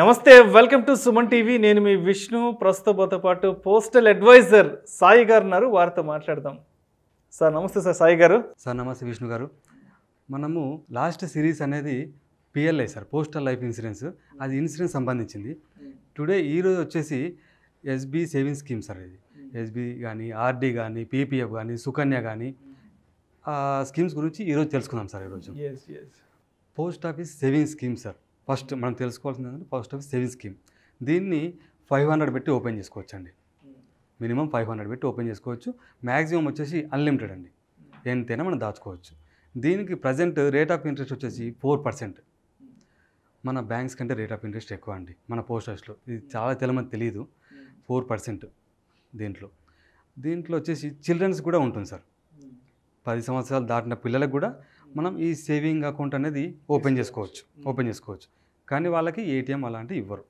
నమస్తే welcome to Suman TV నేను మీ విష్ణు ప్రస్తుతంతో పాటు పోస్టల్ అడ్వైజర్ సాయి గారు ఉన్నారు వారితో మాట్లాడదాం సార్ నమస్తే సార్ సాయి గారు సార్ నమస్తే విష్ణు గారు మనము లాస్ట్ సిరీస్ అనేది PLI sir postal life insurance అది ఇన్సూరెన్స్ సంబంధించింది టుడే ఈరోజు వచ్చేసి ఎస్బీ సేవింగ్స్ స్కీమ్ సార్ ఇది ఎస్బీ కానీ ఆర్డీ కానీ పీపీఎఫ్ కానీ సుకన్య కానీ స్కీమ్స్ గురించి ఈరోజు తెలుసుకుందాం సార్ ఈరోజు post office savings scheme sir first మనం తెలుసుకోవాల్సింది ఏంటంటే ఫస్ట్ ఆఫ్ సేవింగ్ స్కీమ్ దీన్ని ఫైవ్ హండ్రెడ్ పెట్టి ఓపెన్ చేసుకోవచ్చండి మినిమం ఫైవ్ హండ్రెడ్ పెట్టి ఓపెన్ చేసుకోవచ్చు మ్యాక్సిమం వచ్చేసి అన్లిమిటెడ్ అండి ఎంతైనా మనం దాచుకోవచ్చు దీనికి ప్రజెంట్ రేట్ ఆఫ్ ఇంట్రెస్ట్ వచ్చేసి ఫోర్ పర్సెంట్ మన బ్యాంక్స్ కంటే రేట్ ఆఫ్ ఇంట్రెస్ట్ ఎక్కువ అండి మన పోస్ట్ ఆఫీస్లో ఇది చాలా తెలమని తెలియదు ఫోర్ పర్సెంట్ దీంట్లో దీంట్లో వచ్చేసి చిల్డ్రన్స్ కూడా ఉంటుంది సార్ పది సంవత్సరాలు దాటిన పిల్లలకు కూడా మనం ఈ సేవింగ్ అకౌంట్ అనేది ఓపెన్ చేసుకోవచ్చు ఓపెన్ చేసుకోవచ్చు కానీ వాళ్ళకి ఏటీఎం అలాంటివి ఇవ్వరు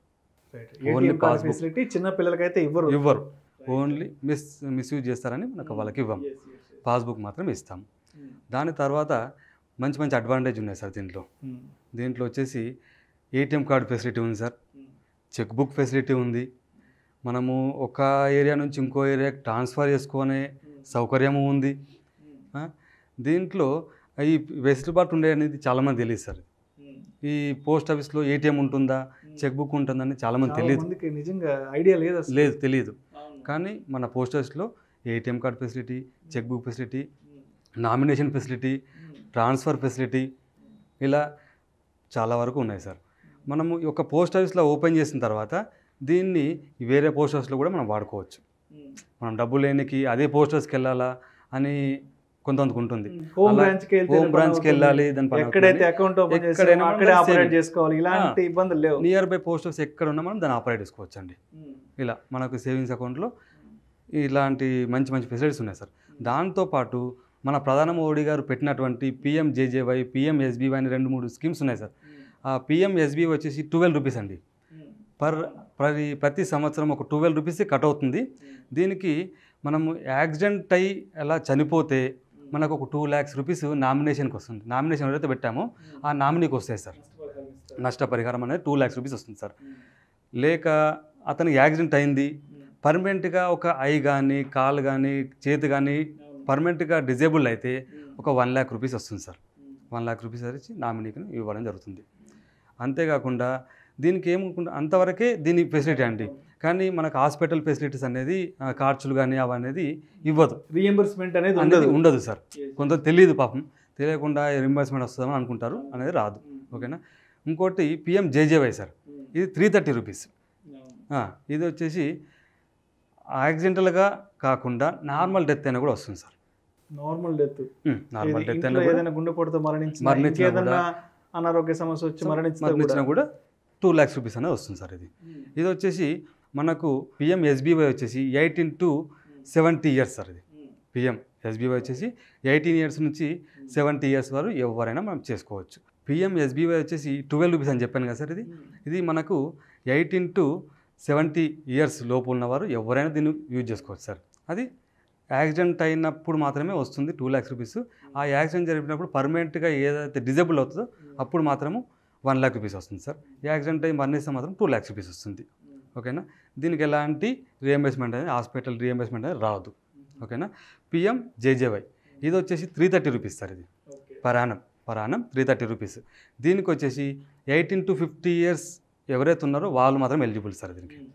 ఓన్లీ పాస్ ఫెసిలిటీ చిన్న అయితే ఇవ్వరు ఇవ్వరు ఓన్లీ మిస్ మిస్యూజ్ చేస్తారని మనకు వాళ్ళకి ఇవ్వం పాస్బుక్ మాత్రం ఇస్తాం దాని తర్వాత మంచి మంచి అడ్వాంటేజ్ ఉన్నాయి సార్ దీంట్లో దీంట్లో వచ్చేసి ఏటీఎం కార్డు ఫెసిలిటీ ఉంది సార్ చెక్ బుక్ ఫెసిలిటీ ఉంది మనము ఒక ఏరియా నుంచి ఇంకో ఏరియాకి ట్రాన్స్ఫర్ చేసుకునే సౌకర్యము ఉంది దీంట్లో ఈ వెసులుబాటు ఉండే అనేది చాలామంది తెలియదు సార్ ఈ పోస్ట్ ఆఫీస్లో ఏటీఎం ఉంటుందా చెక్ బుక్ ఉంటుందా అని చాలామంది తెలియదు నిజంగా ఐడియా లేదు లేదు తెలియదు కానీ మన పోస్ట్ ఆఫీస్లో ATM card facility cheque book facility nomination facility transfer facility ఇలా చాలా వరకు ఉన్నాయి సార్ మనము ఒక పోస్ట్ ఆఫీస్లో ఓపెన్ చేసిన తర్వాత దీన్ని వేరే పోస్ట్ ఆఫీస్లో కూడా మనం వాడుకోవచ్చు మనం డబ్బు లేనికి అదే పోస్ట్ ఆఫీస్కి వెళ్ళాలా అని కొంత ఉంటుంది హోమ్ బ్రాంచ్ కి హోమ్ బ్రాంచ్ వెళ్ళాలి ఎక్కడైతే అకౌంట్ చేసుకోవాలి ఇలాంటి ఇబ్బందులు లేవు నియర్ బై పోస్ట్ ఆఫీస్ ఎక్కడ ఉన్నా మనం దాన్ని ఆపరేట్ చేసుకోవచ్చు అండి ఇలా మనకు సేవింగ్స్ అకౌంట్లో ఇలాంటి మంచి మంచి ఫెసిలిటీస్ ఉన్నాయి సార్ దాంతోపాటు మన ప్రధాన మోడీ గారు పెట్టినటువంటి పిఎం జేజేవై పిఎం ఎస్బీవై అని రెండు మూడు స్కీమ్స్ ఉన్నాయి సార్ ఆ పిఎం వచ్చేసి ట్వెల్వ్ రూపీస్ అండి పర్ ప్రతి ప్రతి సంవత్సరం ఒక ట్వెల్వ్ రూపీస్ కట్ అవుతుంది దీనికి మనము యాక్సిడెంట్ అయి ఎలా చనిపోతే మనకు ఒక టూ ల్యాక్స్ రూపీస్ నామినేషన్కి వస్తుంది నామినేషన్ ఎవరైతే పెట్టామో ఆ నామినీకి hmm. వస్తాయి సార్ నష్టపరిహారం అనేది టూ ల్యాక్స్ రూపీస్ వస్తుంది సార్ hmm. లేక అతనికి యాక్సిడెంట్ అయింది పర్మనెంట్గా hmm. ఒక ఐ కానీ కాలు కానీ చేతి కానీ పర్మనెంట్గా డిజేబుల్ అయితే ఒక వన్ ల్యాక్ రూపీస్ వస్తుంది సార్ వన్ ల్యాక్ రూపీస్ ఇచ్చి నామినీకి ఇవ్వడం జరుగుతుంది అంతేకాకుండా దీనికి ఏమనుకుంటా అంతవరకే దీని ఫెసిలిటీ అండి కానీ మనకు హాస్పిటల్ ఫెసిలిటీస్ అనేది ఖార్చులు కానీ అవి అనేది ఇవ్వదు రీఎంబర్స్మెంట్ అనేది అనేది ఉండదు సార్ కొంత తెలియదు పాపం తెలియకుండా రీఎంబర్స్మెంట్ వస్తుందని అనుకుంటారు అనేది రాదు hmm. ఓకేనా ఇంకోటి పిఎం జేజేవై సార్ hmm. ఇది త్రీ థర్టీ రూపీస్ ఇది వచ్చేసి యాక్సిడెంటల్గా కాకుండా నార్మల్ డెత్ అయినా కూడా వస్తుంది sir normal death normal death ఏదైనా గుండెపోటుతో మరణించి మరణించి అనారోగ్య సమస్య వచ్చి మరణించినా కూడా టూ ల్యాక్స్ రూపీస్ అనేది వస్తుంది సార్ ఇది ఇది వచ్చేసి మనకు పిఎం ఎస్బీవై వచ్చేసి eighteen to seventy years sir ఇది పిఎం ఎస్బీవై వచ్చేసి ఎయిటీన్ ఇయర్స్ నుంచి సెవెంటీ ఇయర్స్ వరకు ఎవరైనా మనం చేసుకోవచ్చు పిఎం ఎస్బీవై వచ్చేసి ట్వెల్వ్ రూపీస్ అని చెప్పాను కదా సార్ ఇది ఇది మనకు ఎయిటీన్ టు సెవెంటీ ఇయర్స్ లోపు ఉన్నవారు ఎవరైనా దీన్ని యూజ్ చేసుకోవచ్చు సార్ అది యాక్సిడెంట్ అయినప్పుడు మాత్రమే వస్తుంది టూ ల్యాక్స్ రూపీస్ ఆ యాక్సిడెంట్ జరిపినప్పుడు పర్మనెంట్గా ఏదైతే డిజేబుల్ అవుతుందో అప్పుడు మాత్రము వన్ ల్యాక్ రూపీస్ వస్తుంది సార్ యాక్సిడెంట్ అయ్యి మరణిస్తే మాత్రం టూ ల్యాక్స్ రూపీస్ వస్తుంది ఓకేనా దీనికి ఎలాంటి రియంబర్స్మెంట్ అనేది హాస్పిటల్ రియంబర్స్మెంట్ అనేది రాదు ఓకేనా పిఎం జేజేవై ఇది వచ్చేసి త్రీ థర్టీ రూపీస్ సార్ ఇది పరాణం పరాణం త్రీ థర్టీ రూపీస్ దీనికి వచ్చేసి ఎయిటీన్ టు ఫిఫ్టీ ఇయర్స్ ఎవరైతే ఉన్నారో వాళ్ళు మాత్రం ఎలిజిబుల్ సార్ దీనికి hmm.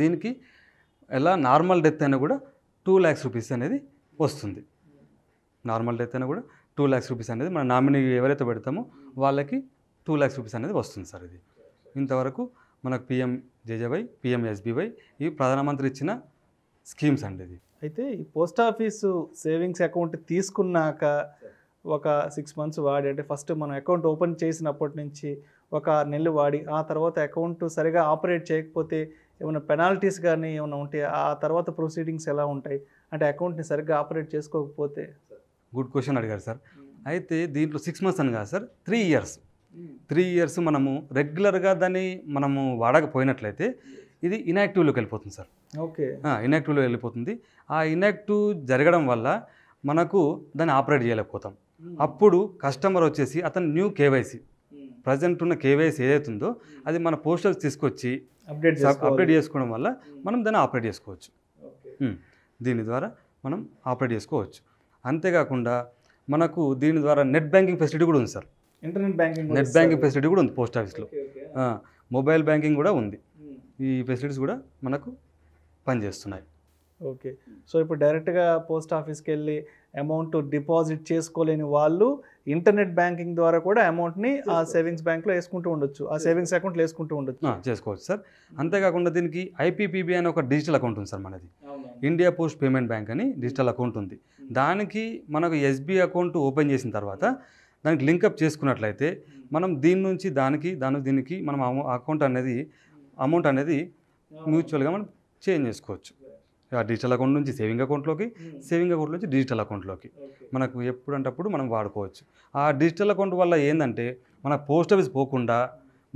దీనికి ఎలా నార్మల్ డెత్ అయినా కూడా టూ ల్యాక్స్ రూపీస్ అనేది వస్తుంది నార్మల్ hmm. డెత్ అయినా కూడా టూ ల్యాక్స్ రూపీస్ అనేది మన నామినీ ఎవరైతే పెడతామో వాళ్ళకి టూ ల్యాక్స్ రూపీస్ అనేది వస్తుంది సార్ ఇది ఇంతవరకు మనకు పిఎం జేజేవై పిఎం ఎస్బీవై ఇవి ప్రధానమంత్రి ఇచ్చిన స్కీమ్స్ అండి ఇది అయితే ఈ పోస్ట్ ఆఫీసు సేవింగ్స్ అకౌంట్ తీసుకున్నాక ఒక సిక్స్ మంత్స్ వాడి అంటే ఫస్ట్ మనం అకౌంట్ ఓపెన్ చేసినప్పటి నుంచి ఒక ఆరు నెలలు వాడి ఆ తర్వాత అకౌంట్ సరిగా ఆపరేట్ చేయకపోతే ఏమైనా పెనాల్టీస్ కానీ ఏమైనా ఉంటే ఆ తర్వాత ప్రొసీడింగ్స్ ఎలా ఉంటాయి అంటే అకౌంట్ని సరిగ్గా ఆపరేట్ చేసుకోకపోతే గుడ్ క్వశ్చన్ అడిగారు సార్ అయితే దీంట్లో సిక్స్ మంత్స్ అని కాదు sir three years three years మనము రెగ్యులర్గా దాన్ని మనము వాడకపోయినట్లయితే ఇది ఇనాక్టివ్లోకి వెళ్ళిపోతుంది సార్ ఓకే ఇనాక్టివ్లో వెళ్ళిపోతుంది ఆ ఇనాక్టివ్ జరగడం వల్ల మనకు దాన్ని ఆపరేట్ చేయలేకపోతాం అప్పుడు కస్టమర్ వచ్చేసి అతను న్యూ కేవైసీ ప్రజెంట్ ఉన్న కేవైసీ ఏదైతుందో అది మన పోస్టర్స్ తీసుకొచ్చి అప్డేట్ అప్డేట్ చేసుకోవడం వల్ల మనం దాన్ని ఆపరేట్ చేసుకోవచ్చు దీని ద్వారా మనం ఆపరేట్ చేసుకోవచ్చు అంతేకాకుండా మనకు దీని ద్వారా నెట్ బ్యాంకింగ్ ఫెసిలిటీ కూడా ఉంది sir internet banking net banking facility కూడా ఉంది పోస్ట్ ఆఫీస్లో మొబైల్ బ్యాంకింగ్ కూడా ఉంది ఈ ఫెసిలిటీస్ కూడా మనకు పనిచేస్తున్నాయి ఓకే సో ఇప్పుడు డైరెక్ట్గా పోస్ట్ ఆఫీస్కి వెళ్ళి అమౌంట్ డిపాజిట్ చేసుకోలేని వాళ్ళు ఇంటర్నెట్ బ్యాంకింగ్ ద్వారా కూడా అమౌంట్ని ఆ సేవింగ్స్ బ్యాంక్లో వేసుకుంటూ ఉండొచ్చు ఆ సేవింగ్స్ అకౌంట్లో వేసుకుంటూ ఉండొచ్చు చేసుకోవచ్చు సార్ అంతేకాకుండా దీనికి ఐపీపీబీ అనే ఒక డిజిటల్ అకౌంట్ ఉంది సార్ మనది ఇండియా పోస్ట్ పేమెంట్ బ్యాంక్ అని డిజిటల్ అకౌంట్ ఉంది దానికి మనకు ఎస్బీఐ అకౌంట్ ఓపెన్ చేసిన తర్వాత దానికి లింకప్ చేసుకున్నట్లయితే మనం దీని నుంచి దానికి దాని దీనికి మనం అకౌంట్ అనేది అమౌంట్ అనేది మ్యూచువల్గా మనం చేంజ్ చేసుకోవచ్చు డిజిటల్ అకౌంట్ నుంచి సేవింగ్ అకౌంట్లోకి hmm. సేవింగ్ అకౌంట్ నుంచి డిజిటల్ అకౌంట్లోకి మనకు ఎప్పుడంటప్పుడు మనం వాడుకోవచ్చు ఆ డిజిటల్ అకౌంట్ వల్ల ఏంటంటే మన పోస్ట్ ఆఫీస్ పోకుండా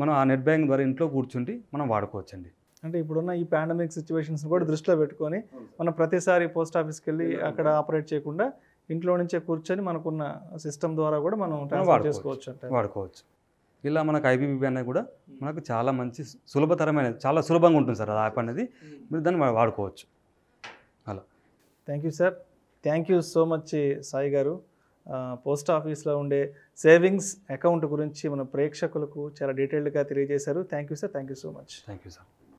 మనం ఆ నెట్ బ్యాంక్ ద్వారా ఇంట్లో కూర్చుండి మనం వాడుకోవచ్చు అండి అంటే ఇప్పుడున్న ఈ పాండమిక్ సిచ్యువేషన్స్ కూడా దృష్టిలో పెట్టుకొని మనం ప్రతిసారి పోస్ట్ ఆఫీస్కి వెళ్ళి అక్కడ ఆపరేట్ చేయకుండా ఇంట్లో నుంచే కూర్చొని మనకున్న సిస్టమ్ ద్వారా కూడా మనం ట్రాన్స్ఫర్ చేసుకోవచ్చు వాడుకోవచ్చు ఇలా మనకు ఐబీబీ అనేది కూడా మనకు చాలా మంచి సులభతరమైన చాలా సులభంగా ఉంటుంది సార్ ఆ యాప్ అనేది hmm. మీరు దాన్ని వాడుకోవచ్చు అలా thank you sir thank you so much Sai గారు పోస్ట్ ఆఫీస్లో ఉండే సేవింగ్స్ అకౌంట్ గురించి మన ప్రేక్షకులకు చాలా డీటెయిల్డ్గా తెలియజేశారు thank you sir thank you so much thank you sir